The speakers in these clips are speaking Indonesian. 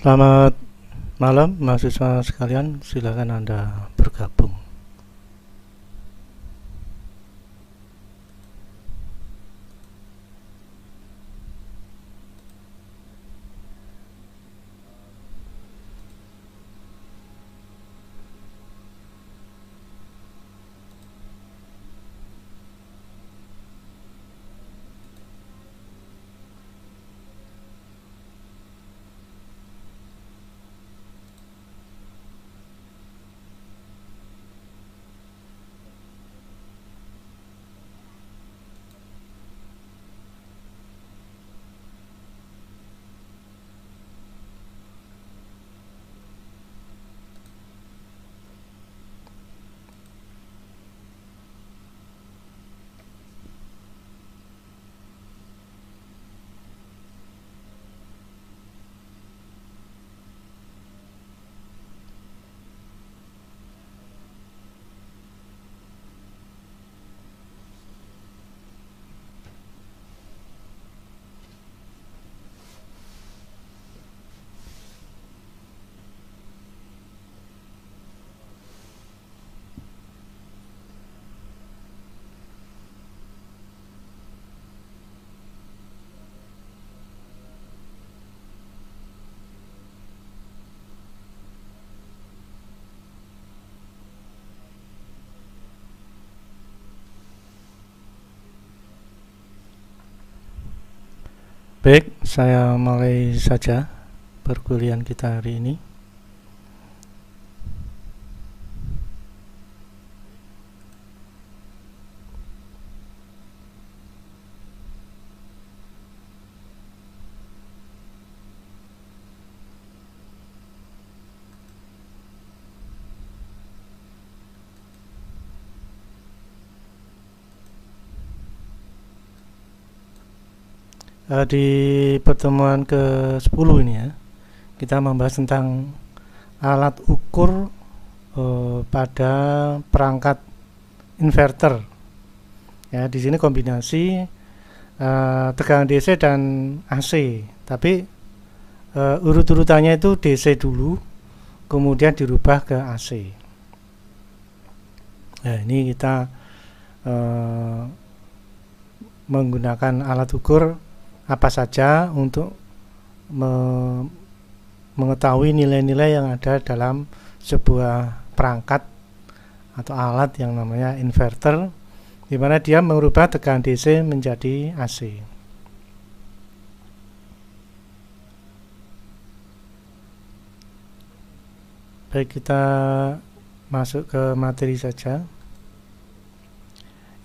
Selamat malam mahasiswa sekalian, silakan Anda Baik, saya mulai saja perkuliahan kita hari ini. di pertemuan ke-10 ini ya kita membahas tentang alat ukur uh, pada perangkat inverter ya di sini kombinasi uh, tegangan DC dan AC tapi uh, urut-urutannya itu DC dulu kemudian dirubah ke AC nah ini kita uh, menggunakan alat ukur apa saja untuk me mengetahui nilai-nilai yang ada dalam sebuah perangkat atau alat yang namanya inverter di mana dia mengubah tegangan DC menjadi AC. Baik, kita masuk ke materi saja.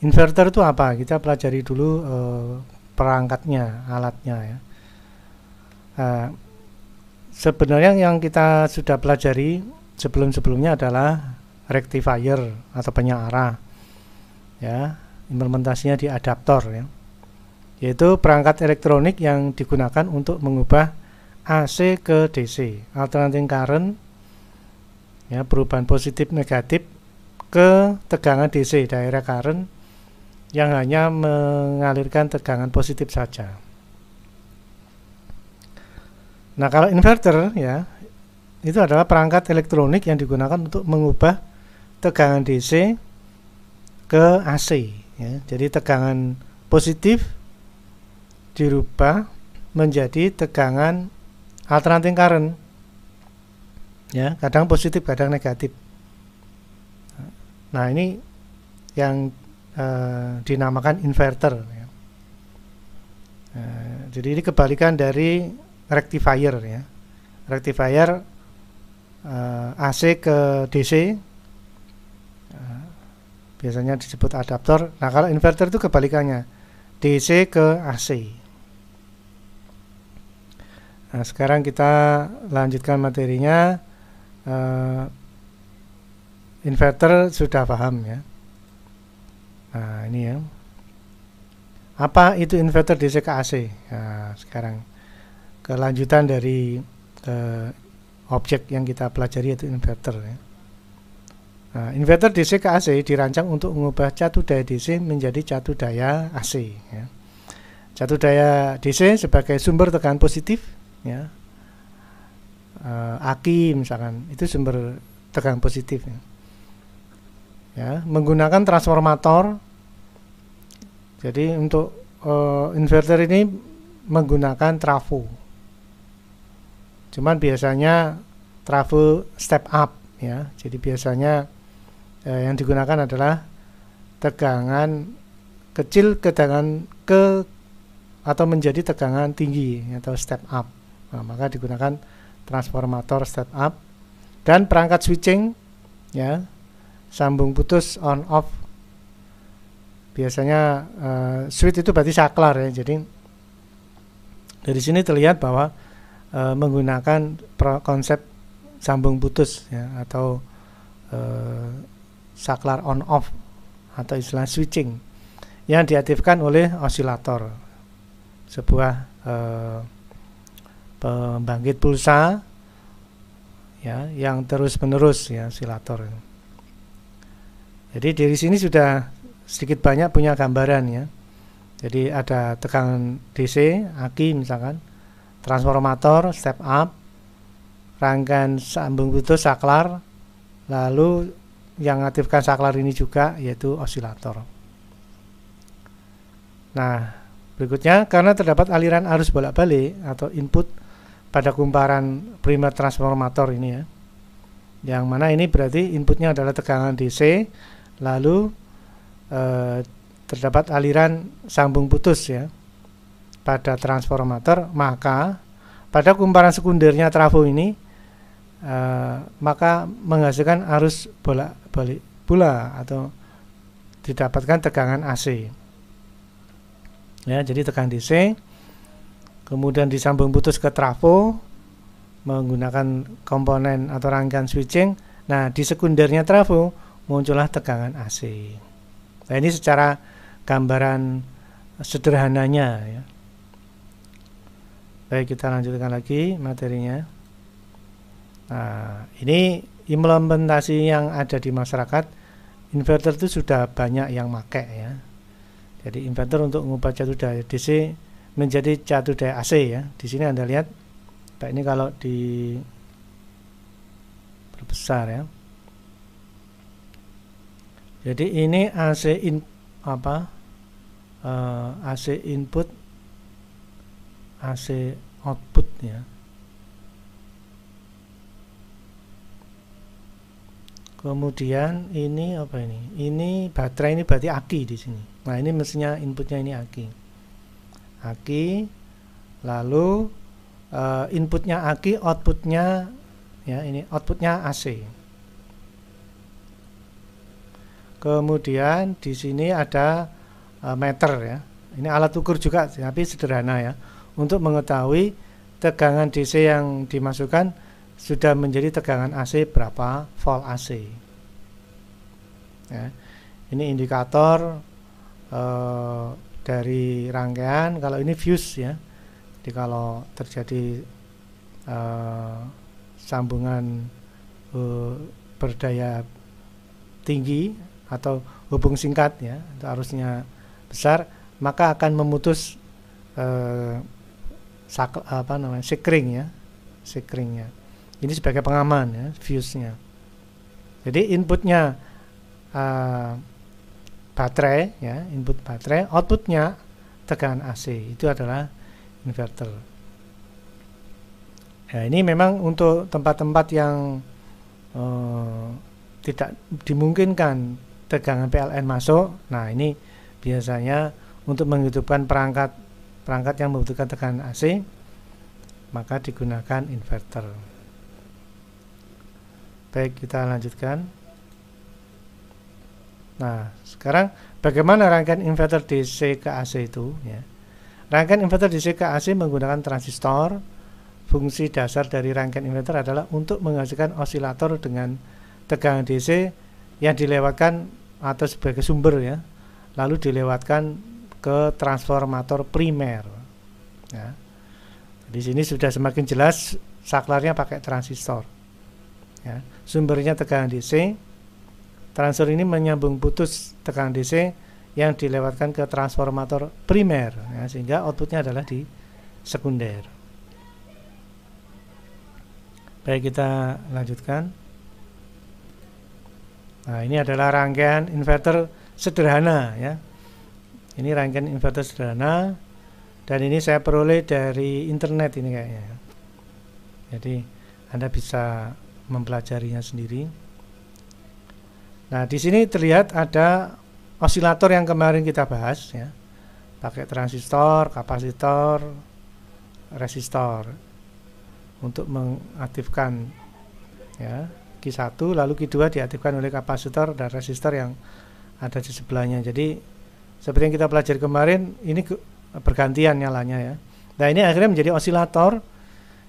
Inverter itu apa? Kita pelajari dulu eh, perangkatnya, alatnya ya. Uh, sebenarnya yang kita sudah pelajari sebelum-sebelumnya adalah rectifier atau penyaarah. Ya, implementasinya di adaptor ya. Yaitu perangkat elektronik yang digunakan untuk mengubah AC ke DC, alternating current ya perubahan positif negatif ke tegangan DC daerah current yang hanya mengalirkan tegangan positif saja. Nah, kalau inverter ya, itu adalah perangkat elektronik yang digunakan untuk mengubah tegangan DC ke AC ya. Jadi tegangan positif dirubah menjadi tegangan alternating current. Ya, kadang positif, kadang negatif. Nah, ini yang Eh, dinamakan inverter. Ya. E, jadi ini kebalikan dari rectifier ya. Rectifier e, eh, AC ke DC e, biasanya disebut adaptor. Nah kalau inverter itu kebalikannya DC ke AC. Nah sekarang kita lanjutkan materinya. Uh, inverter sudah paham ya. Nah, ini ya. Apa itu inverter DC ke AC? Nah, sekarang kelanjutan dari eh, objek yang kita pelajari yaitu inverter ya. Nah, inverter DC ke AC dirancang untuk mengubah catu daya DC menjadi catu daya AC. Ya. Catu daya DC sebagai sumber tegangan positif, ya. E, aki misalkan itu sumber tegangan positif. Ya. ya. Menggunakan transformator jadi untuk uh, inverter ini menggunakan trafo cuman biasanya trafo step up ya jadi biasanya uh, yang digunakan adalah tegangan kecil ke tegangan ke atau menjadi tegangan tinggi atau step up nah, maka digunakan transformator step up dan perangkat switching ya sambung putus on off biasanya uh, sweet itu berarti saklar ya jadi dari sini terlihat bahwa uh, menggunakan pro konsep sambung putus ya atau uh, saklar on off atau istilah switching yang diaktifkan oleh osilator sebuah uh, pembangkit pulsa ya yang terus menerus ya osilator jadi dari sini sudah sedikit banyak punya gambaran ya. Jadi ada tegangan DC, aki misalkan, transformator, step up, rangkaian sambung putus saklar, lalu yang mengaktifkan saklar ini juga yaitu osilator. Nah, berikutnya karena terdapat aliran arus bolak-balik atau input pada kumparan primer transformator ini ya. Yang mana ini berarti inputnya adalah tegangan DC, lalu Eh, terdapat aliran sambung putus ya pada transformator maka pada kumparan sekundernya trafo ini eh, maka menghasilkan arus bolak-balik bola atau didapatkan tegangan AC ya jadi tegangan DC kemudian disambung putus ke trafo menggunakan komponen atau rangkaian switching nah di sekundernya trafo muncullah tegangan AC Nah, ini secara gambaran sederhananya ya. Baik, kita lanjutkan lagi materinya. Nah, ini implementasi yang ada di masyarakat inverter itu sudah banyak yang make ya. Jadi inverter untuk mengubah jatuh daya DC menjadi jatuh daya AC ya. Di sini Anda lihat Pak ini kalau di perbesar ya jadi ini AC in apa uh, eh, AC input AC output ya kemudian ini apa ini ini baterai ini berarti aki di sini nah ini mesinnya inputnya ini aki aki lalu uh, inputnya aki outputnya ya ini outputnya AC Kemudian di sini ada uh, meter ya. Ini alat ukur juga tapi sederhana ya. Untuk mengetahui tegangan DC yang dimasukkan sudah menjadi tegangan AC berapa volt AC. Ya. Ini indikator uh, dari rangkaian. Kalau ini fuse ya. Jadi kalau terjadi uh, sambungan uh, berdaya tinggi atau hubung singkat ya itu arusnya besar maka akan memutus eh, sak, apa namanya sekring ya sekringnya ini sebagai pengaman ya fuse-nya jadi inputnya eh, baterai ya input baterai outputnya tegangan AC itu adalah inverter ya ini memang untuk tempat-tempat yang eh, tidak dimungkinkan tegangan PLN masuk. Nah, ini biasanya untuk menghidupkan perangkat perangkat yang membutuhkan tegangan AC, maka digunakan inverter. Baik, kita lanjutkan. Nah, sekarang bagaimana rangkaian inverter DC ke AC itu ya? Rangkaian inverter DC ke AC menggunakan transistor. Fungsi dasar dari rangkaian inverter adalah untuk menghasilkan osilator dengan tegangan DC yang dilewatkan atau sebagai sumber ya lalu dilewatkan ke transformator primer ya. di sini sudah semakin jelas saklarnya pakai transistor ya. sumbernya tegangan DC transistor ini menyambung putus tegangan DC yang dilewatkan ke transformator primer ya, sehingga outputnya adalah di sekunder baik kita lanjutkan Nah, ini adalah rangkaian inverter sederhana ya. Ini rangkaian inverter sederhana dan ini saya peroleh dari internet ini kayaknya. Ya. Jadi Anda bisa mempelajarinya sendiri. Nah, di sini terlihat ada osilator yang kemarin kita bahas ya. Pakai transistor, kapasitor, resistor untuk mengaktifkan ya Q1 lalu Q2 diaktifkan oleh kapasitor dan resistor yang ada di sebelahnya. Jadi seperti yang kita pelajari kemarin ini bergantian nyalanya ya. Nah ini akhirnya menjadi osilator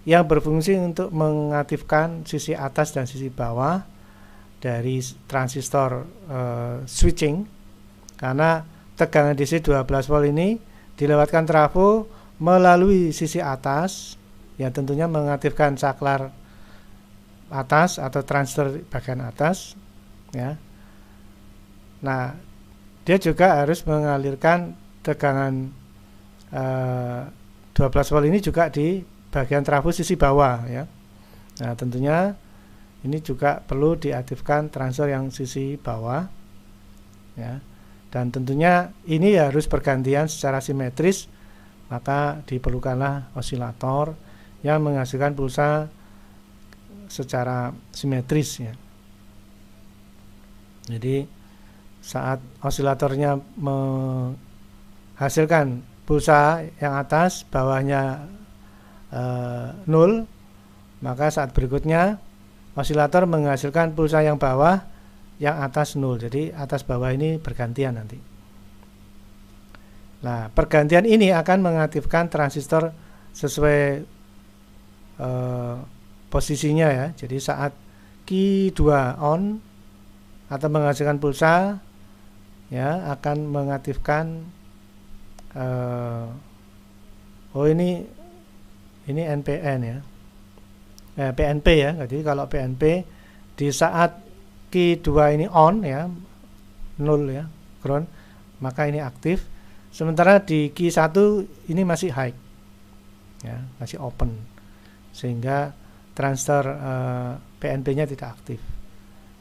yang berfungsi untuk mengaktifkan sisi atas dan sisi bawah dari transistor uh, switching karena tegangan DC 12 volt ini dilewatkan trafo melalui sisi atas yang tentunya mengaktifkan saklar atas atau transfer bagian atas ya. Nah, dia juga harus mengalirkan tegangan uh, eh, 12 volt ini juga di bagian trafo sisi bawah ya. Nah, tentunya ini juga perlu diaktifkan transfer yang sisi bawah ya. Dan tentunya ini harus bergantian secara simetris maka diperlukanlah osilator yang menghasilkan pulsa secara simetris ya. Jadi saat osilatornya menghasilkan pulsa yang atas bawahnya e, eh, nol, maka saat berikutnya osilator menghasilkan pulsa yang bawah yang atas nol. Jadi atas bawah ini bergantian nanti. Nah, pergantian ini akan mengaktifkan transistor sesuai e, posisinya ya. Jadi saat Q2 on atau menghasilkan pulsa ya akan mengaktifkan uh, oh ini ini NPN ya. Eh, PNP ya. Jadi kalau PNP di saat Q2 ini on ya, nol ya, ground, maka ini aktif. Sementara di Q1 ini masih high. Ya, masih open. Sehingga transfer uh, eh, PNB-nya tidak aktif.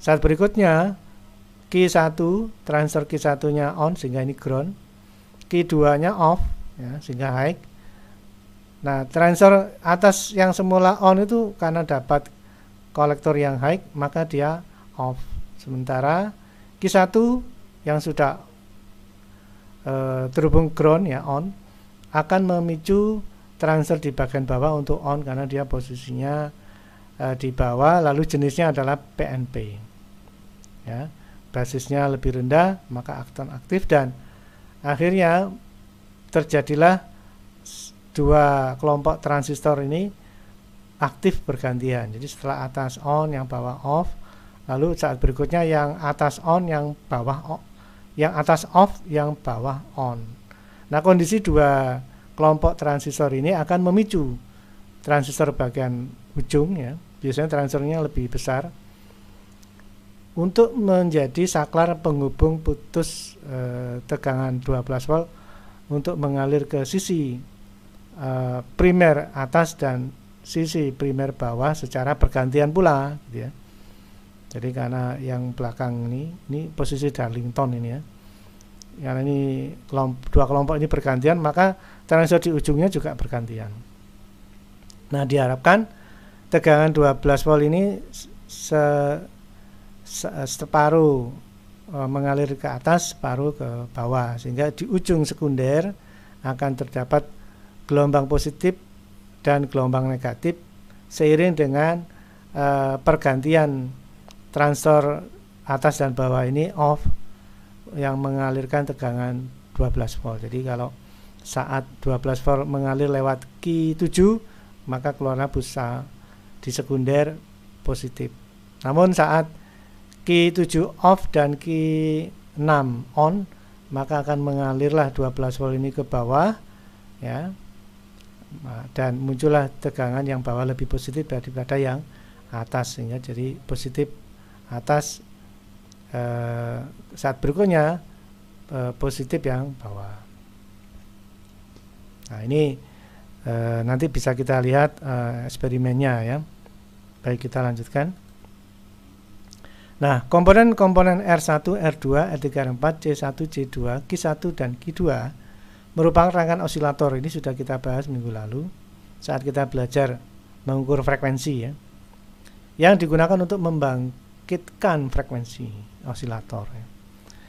Saat berikutnya Q1 transfer Q1-nya on sehingga ini ground. Q2-nya off ya, sehingga high. Nah, transfer atas yang semula on itu karena dapat kolektor yang high maka dia off. Sementara Q1 yang sudah uh, terhubung ground ya on akan memicu transfer di bagian bawah untuk on karena dia posisinya Eh, di bawah lalu jenisnya adalah PNP ya basisnya lebih rendah maka akton aktif dan akhirnya terjadilah dua kelompok transistor ini aktif bergantian jadi setelah atas on yang bawah off lalu saat berikutnya yang atas on yang bawah off, yang atas off yang bawah on nah kondisi dua kelompok transistor ini akan memicu transistor bagian ujung ya biasanya transfernya lebih besar untuk menjadi saklar penghubung putus e, tegangan 12 volt untuk mengalir ke sisi e, primer atas dan sisi primer bawah secara bergantian pula gitu ya. Jadi karena yang belakang ini ini posisi Darlington ini ya. Karena ini kelomp dua kelompok ini bergantian maka transfer di ujungnya juga bergantian. Nah, diharapkan tegangan 12 volt ini se, se separuh e, mengalir ke atas separuh ke bawah sehingga di ujung sekunder akan terdapat gelombang positif dan gelombang negatif seiring dengan e, pergantian transistor atas dan bawah ini off yang mengalirkan tegangan 12 volt. Jadi kalau saat 12 volt mengalir lewat Q7 maka keluarnya busa di sekunder positif. Namun saat Q7 off dan Q6 on maka akan mengalirlah 12 volt ini ke bawah ya nah, dan muncullah tegangan yang bawah lebih positif daripada yang atas sehingga jadi positif atas eh, saat berikutnya eh, positif yang bawah nah ini eh, nanti bisa kita lihat eh, eksperimennya ya Baik, kita lanjutkan. Nah, komponen-komponen R1, R2, R3, R4, C1, C2, Q1, dan Q2 merupakan rangkaian osilator. Ini sudah kita bahas minggu lalu saat kita belajar mengukur frekuensi ya. Yang digunakan untuk membangkitkan frekuensi osilator. Ya.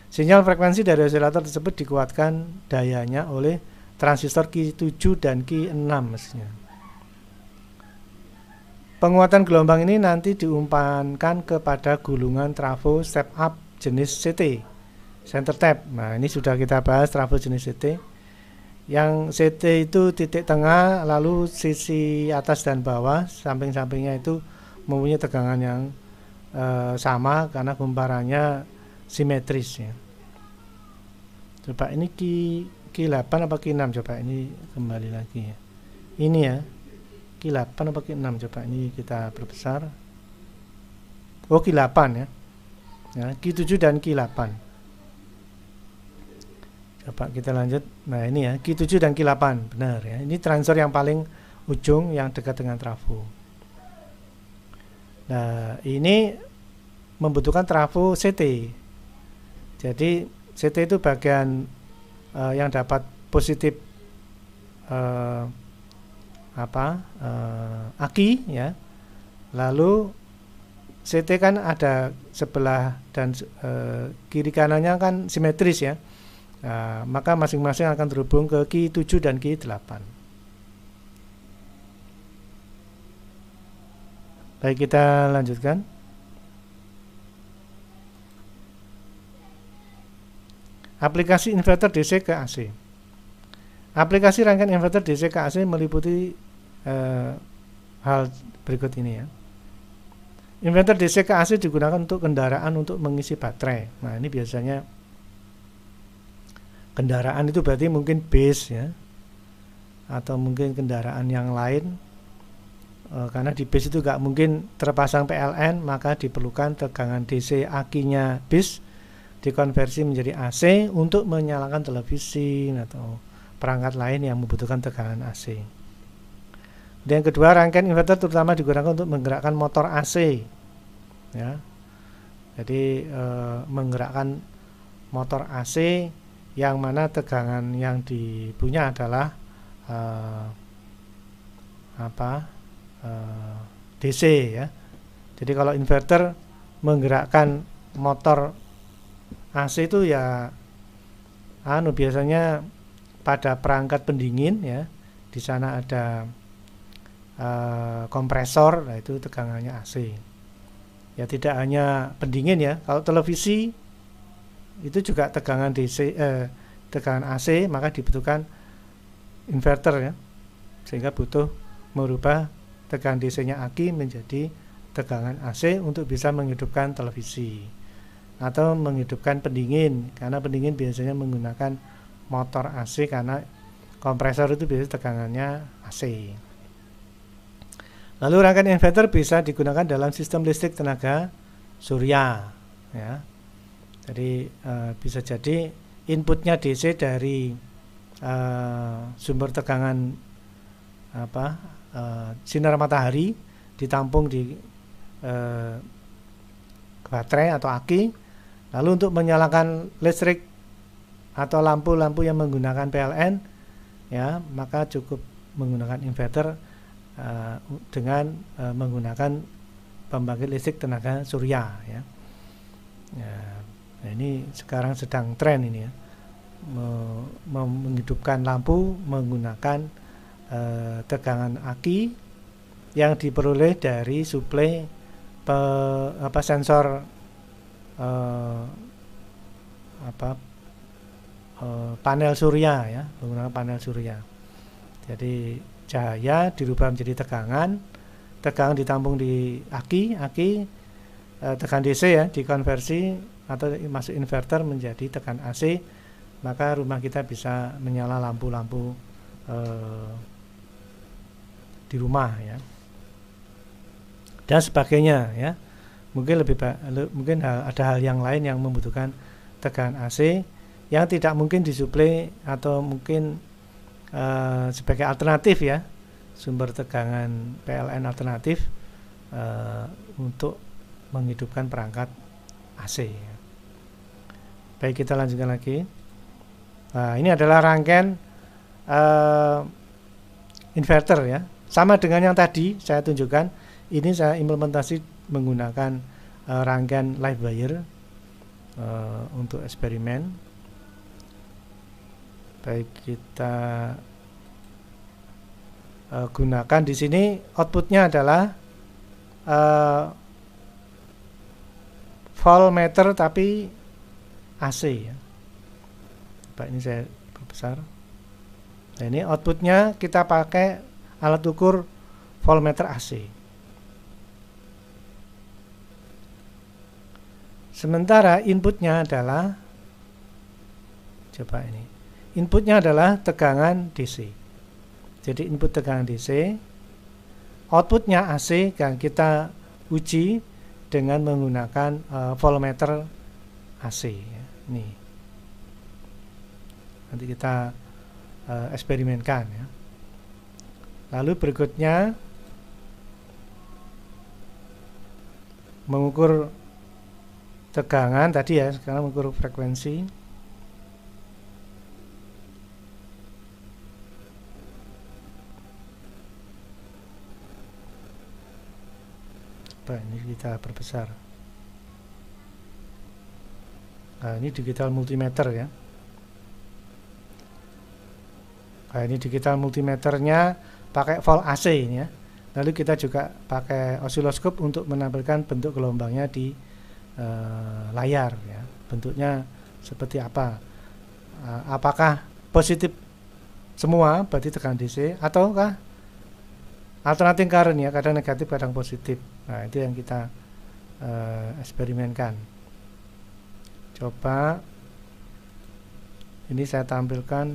Sinyal frekuensi dari osilator tersebut dikuatkan dayanya oleh transistor Q7 dan Q6 mestinya. Penguatan gelombang ini nanti diumpankan kepada gulungan trafo step up jenis CT, center tap. Nah, ini sudah kita bahas trafo jenis CT. Yang CT itu titik tengah, lalu sisi atas dan bawah, samping-sampingnya itu mempunyai tegangan yang e, sama karena gumparannya simetris ya. Coba ini Q, 8 apa Q6 coba ini kembali lagi ya. Ini ya, Q8 apa Q6 coba ini kita perbesar oh Q8 ya, ya Q7 dan Q8 coba kita lanjut nah ini ya Q7 dan Q8 benar ya ini transfer yang paling ujung yang dekat dengan trafo nah ini membutuhkan trafo CT jadi CT itu bagian uh, yang dapat positif uh, apa uh, aki ya lalu CT kan ada sebelah dan uh, kiri kanannya kan simetris ya uh, maka masing-masing akan terhubung ke ki 7 dan ki 8 baik kita lanjutkan aplikasi inverter DC ke AC aplikasi rangkaian inverter DC ke AC meliputi uh, hal berikut ini ya. Inverter DC ke AC digunakan untuk kendaraan untuk mengisi baterai. Nah, ini biasanya kendaraan itu berarti mungkin base ya. Atau mungkin kendaraan yang lain e, karena di base itu nggak mungkin terpasang PLN, maka diperlukan tegangan DC akinya base dikonversi menjadi AC untuk menyalakan televisi atau perangkat lain yang membutuhkan tegangan AC. Dan yang kedua rangkaian inverter terutama digunakan untuk menggerakkan motor AC. Ya. Jadi e, menggerakkan motor AC yang mana tegangan yang dipunya adalah e, apa? E, eh, DC ya. Jadi kalau inverter menggerakkan motor AC itu ya anu biasanya pada perangkat pendingin ya. Di sana ada Eh, kompresor nah itu tegangannya AC ya tidak hanya pendingin ya kalau televisi itu juga tegangan DC eh, tegangan AC maka dibutuhkan inverter ya sehingga butuh merubah tegangan DC-nya aki menjadi tegangan AC untuk bisa menghidupkan televisi atau menghidupkan pendingin karena pendingin biasanya menggunakan motor AC karena kompresor itu biasanya tegangannya AC. Lalu rangkaian inverter bisa digunakan dalam sistem listrik tenaga surya. Ya. Jadi e, bisa jadi inputnya DC dari e, sumber tegangan apa e, sinar matahari ditampung di e, baterai atau aki. Lalu untuk menyalakan listrik atau lampu-lampu yang menggunakan PLN, ya maka cukup menggunakan inverter Eh, dengan uh, menggunakan pembangkit listrik tenaga surya ya. ya. ini sekarang sedang tren ini ya. menghidupkan lampu menggunakan uh, tegangan aki yang diperoleh dari suplai apa sensor uh, apa uh, panel surya ya menggunakan panel surya jadi cahaya dirubah menjadi tegangan tegangan ditampung di aki aki eh, tekan DC ya dikonversi atau masuk inverter menjadi tekan AC maka rumah kita bisa menyala lampu-lampu eh, di rumah ya dan sebagainya ya mungkin lebih le, mungkin ada hal yang lain yang membutuhkan tegangan AC yang tidak mungkin disuplai atau mungkin uh, sebagai alternatif ya sumber tegangan PLN alternatif uh, untuk menghidupkan perangkat AC. Ya. Baik kita lanjutkan lagi. Nah, ini adalah rangkaian uh, inverter ya. Sama dengan yang tadi saya tunjukkan, ini saya implementasi menggunakan uh, rangkaian live wire uh, untuk eksperimen baik kita uh, gunakan di sini outputnya adalah uh, voltmeter tapi AC ya. Coba ini saya perbesar. Nah, ini outputnya kita pakai alat ukur voltmeter AC. Sementara inputnya adalah coba ini Inputnya adalah tegangan DC. Jadi input tegangan DC, outputnya AC yang kita uji dengan menggunakan uh, eh, voltmeter AC. Nih, nanti kita uh, eksperimenkan ya. Lalu berikutnya mengukur tegangan tadi ya, sekarang mengukur frekuensi. apa ini kita perbesar nah ini digital multimeter ya nah ini digital multimeternya pakai volt AC ini ya lalu kita juga pakai osiloskop untuk menampilkan bentuk gelombangnya di e, layar ya bentuknya seperti apa e, apakah positif semua berarti tekan DC ataukah alternatif current ya kadang negatif kadang positif Nah, itu yang kita uh, eksperimenkan. Coba ini saya tampilkan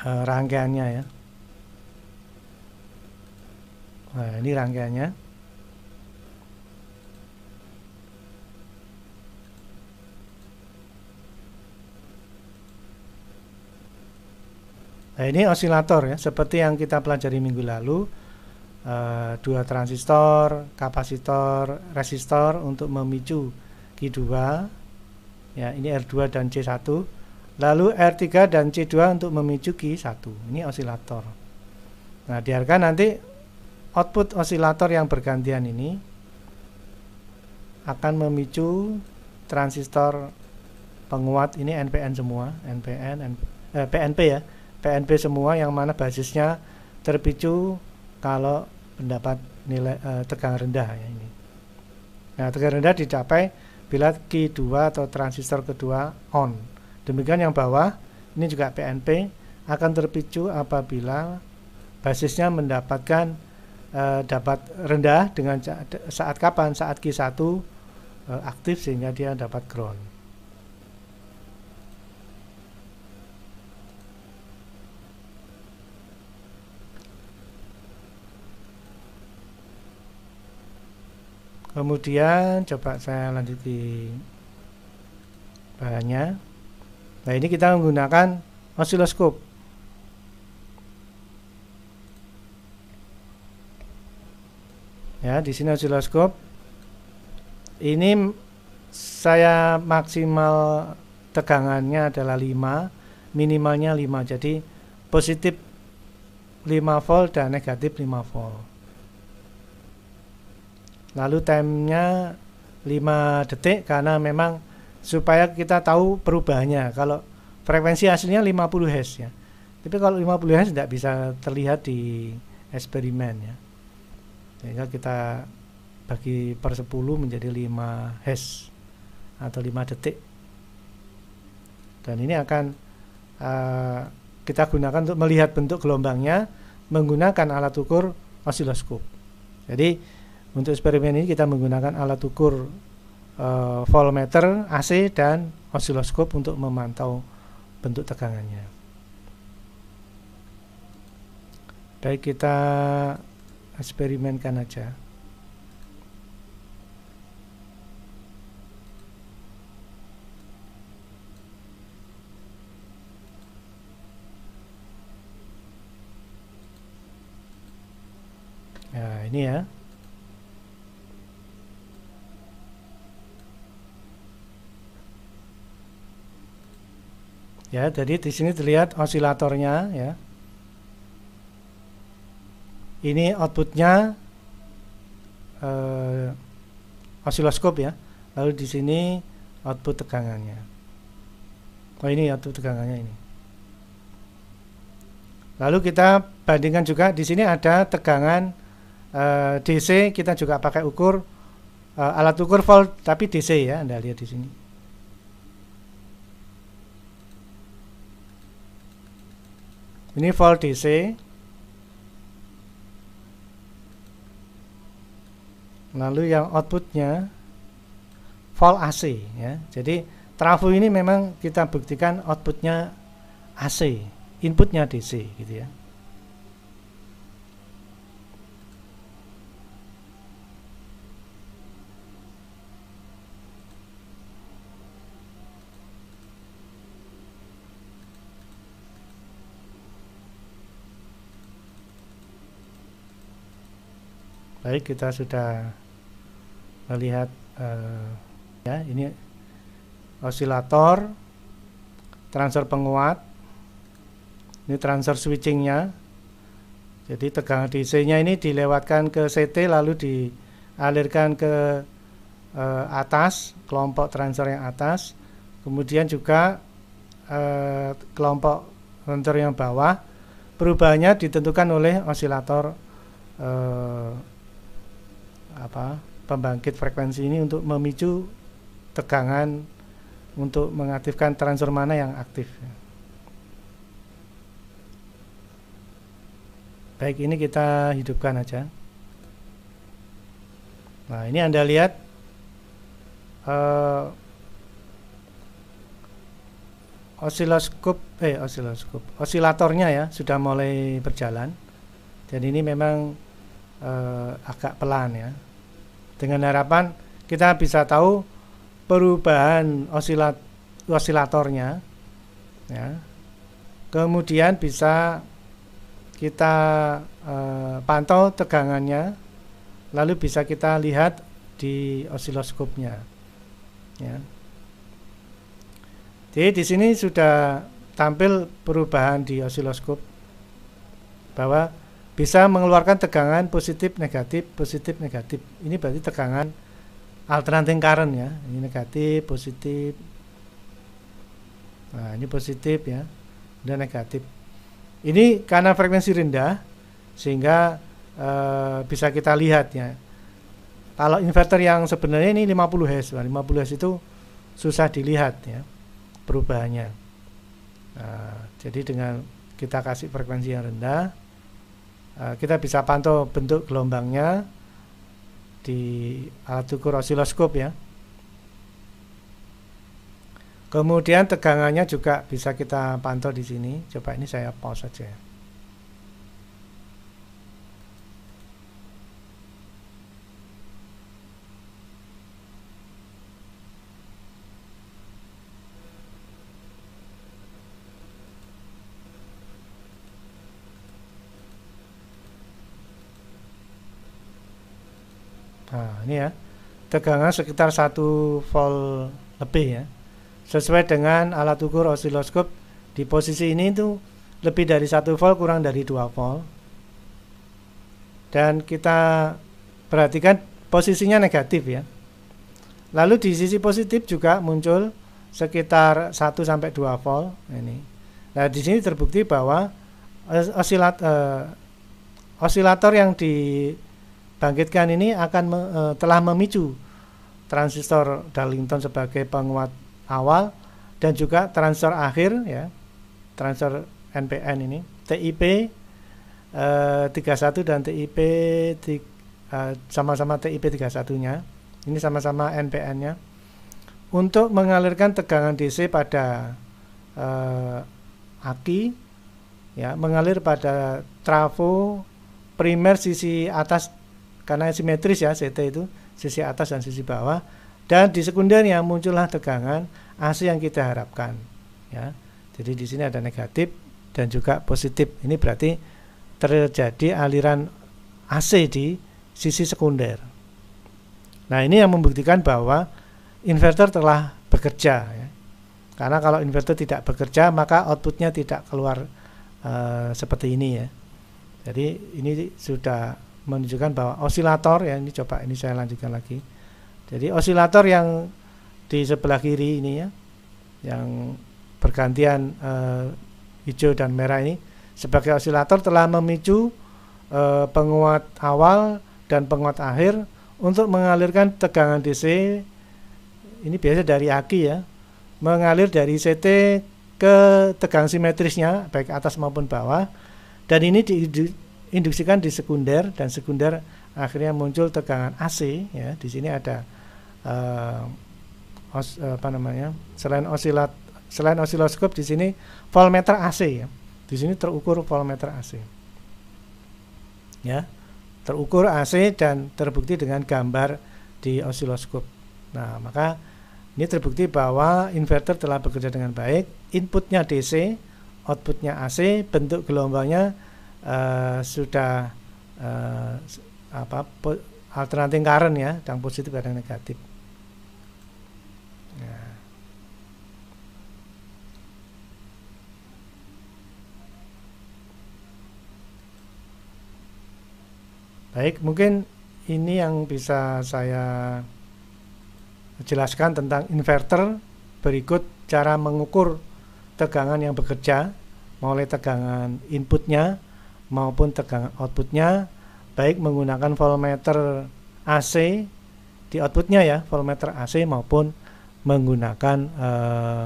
uh, rangkaiannya ya. Nah, ini rangkaiannya. Nah, ini osilator ya, seperti yang kita pelajari minggu lalu uh, dua transistor, kapasitor, resistor untuk memicu Q2. Ya, ini R2 dan C1. Lalu R3 dan C2 untuk memicu Q1. Ini osilator. Nah, diharapkan nanti output osilator yang bergantian ini akan memicu transistor penguat ini NPN semua, NPN, N, eh, PNP ya, PNP semua yang mana basisnya terpicu kalau mendapat nilai uh, tegang rendah ya ini. Nah, tegang rendah dicapai bila Q2 atau transistor kedua on. Demikian yang bawah, ini juga PNP akan terpicu apabila basisnya mendapatkan uh, dapat rendah dengan saat kapan saat Q1 uh, eh, aktif sehingga dia dapat ground. kemudian coba saya lanjuti bahannya nah ini kita menggunakan osiloskop ya di sini osiloskop ini saya maksimal tegangannya adalah 5 minimalnya 5 jadi positif 5 volt dan negatif 5 volt lalu timenya 5 detik karena memang supaya kita tahu perubahannya kalau frekuensi hasilnya 50 Hz ya tapi kalau 50 Hz tidak bisa terlihat di eksperimen ya sehingga kita bagi per 10 menjadi 5 Hz atau 5 detik dan ini akan uh, kita gunakan untuk melihat bentuk gelombangnya menggunakan alat ukur osiloskop jadi untuk eksperimen ini kita menggunakan alat ukur uh, eh, voltmeter, AC dan osiloskop untuk memantau bentuk tegangannya. Baik kita eksperimenkan aja. Nah, ini ya. Ya, jadi di sini terlihat osilatornya ya. Ini outputnya eh, osiloskop ya. Lalu di sini output tegangannya. Oh ini output tegangannya ini. Lalu kita bandingkan juga di sini ada tegangan eh, DC kita juga pakai ukur eh, alat ukur volt tapi DC ya Anda lihat di sini. ini volt DC lalu yang outputnya volt AC ya jadi trafo ini memang kita buktikan outputnya AC inputnya DC gitu ya Baik, kita sudah melihat uh, ya ini osilator, transfer penguat, ini transfer switchingnya. Jadi tegangan DC-nya ini dilewatkan ke CT lalu dialirkan ke uh, atas kelompok transfer yang atas, kemudian juga uh, kelompok transfer yang bawah. Perubahannya ditentukan oleh osilator apa pembangkit frekuensi ini untuk memicu tegangan untuk mengaktifkan transfer mana yang aktif. Baik, ini kita hidupkan aja. Nah, ini Anda lihat uh, osiloskop eh osiloskop, osilatornya ya sudah mulai berjalan. Dan ini memang uh, agak pelan ya dengan harapan kita bisa tahu perubahan osilat osilatornya ya kemudian bisa kita e, pantau tegangannya lalu bisa kita lihat di osiloskopnya ya jadi di sini sudah tampil perubahan di osiloskop bahwa bisa mengeluarkan tegangan positif negatif positif negatif ini berarti tegangan alternating current ya ini negatif positif nah ini positif ya dan negatif ini karena frekuensi rendah sehingga e, bisa kita lihat ya kalau inverter yang sebenarnya ini 50 Hz 50 Hz itu susah dilihat ya perubahannya nah, jadi dengan kita kasih frekuensi yang rendah Eh, kita bisa pantau bentuk gelombangnya di alat ukur osiloskop ya. Kemudian tegangannya juga bisa kita pantau di sini. Coba ini saya pause saja ya. ini ya tegangan sekitar 1 volt lebih ya sesuai dengan alat ukur osiloskop di posisi ini itu lebih dari 1 volt kurang dari 2 volt dan kita perhatikan posisinya negatif ya lalu di sisi positif juga muncul sekitar 1 sampai 2 volt ini nah di sini terbukti bahwa osilat, eh, osilator yang di bangkitkan ini akan me, e, telah memicu transistor Darlington sebagai penguat awal dan juga transistor akhir ya transistor NPN ini TIP e, 31 dan TIP e, sama-sama TIP 31 nya ini sama-sama NPN nya untuk mengalirkan tegangan DC pada e, aki ya mengalir pada trafo primer sisi atas karena simetris ya CT itu sisi atas dan sisi bawah dan di sekundernya muncullah tegangan AC yang kita harapkan ya jadi di sini ada negatif dan juga positif ini berarti terjadi aliran AC di sisi sekunder nah ini yang membuktikan bahwa inverter telah bekerja ya. karena kalau inverter tidak bekerja maka outputnya tidak keluar uh, seperti ini ya jadi ini sudah menunjukkan bahwa osilator ya ini coba ini saya lanjutkan lagi. Jadi osilator yang di sebelah kiri ini ya yang bergantian eh, hijau dan merah ini sebagai osilator telah memicu eh, penguat awal dan penguat akhir untuk mengalirkan tegangan DC ini biasa dari aki ya mengalir dari CT ke tegangan simetrisnya baik atas maupun bawah dan ini di, induksikan di sekunder dan sekunder akhirnya muncul tegangan AC ya di sini ada uh, os, apa namanya selain osilat selain osiloskop di sini voltmeter AC ya di sini terukur voltmeter AC ya terukur AC dan terbukti dengan gambar di osiloskop nah maka ini terbukti bahwa inverter telah bekerja dengan baik inputnya DC outputnya AC bentuk gelombangnya uh, sudah uh, apa alternatif current ya, kadang positif kadang negatif. Nah. Baik, mungkin ini yang bisa saya jelaskan tentang inverter. Berikut cara mengukur tegangan yang bekerja, mulai tegangan inputnya, maupun tegangan outputnya baik menggunakan voltmeter AC di outputnya ya voltmeter AC maupun menggunakan uh,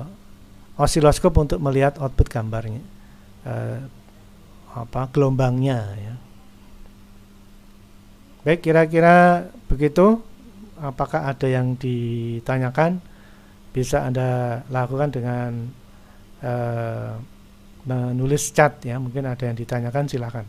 eh, osiloskop untuk melihat output gambarnya uh, apa gelombangnya ya baik kira-kira begitu apakah ada yang ditanyakan bisa anda lakukan dengan uh, menulis chat ya mungkin ada yang ditanyakan silahkan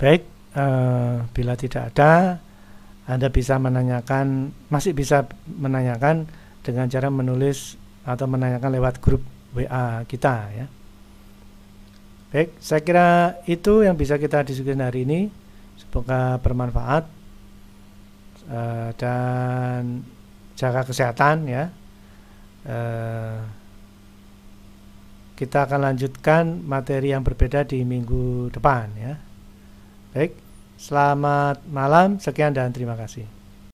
Baik, uh, bila tidak ada, Anda bisa menanyakan, masih bisa menanyakan dengan cara menulis atau menanyakan lewat grup WA kita ya. Baik, saya kira itu yang bisa kita diskusikan hari ini. Semoga bermanfaat uh, dan jaga kesehatan ya. Uh, kita akan lanjutkan materi yang berbeda di minggu depan ya. Baik, selamat malam, sekian dan terima kasih.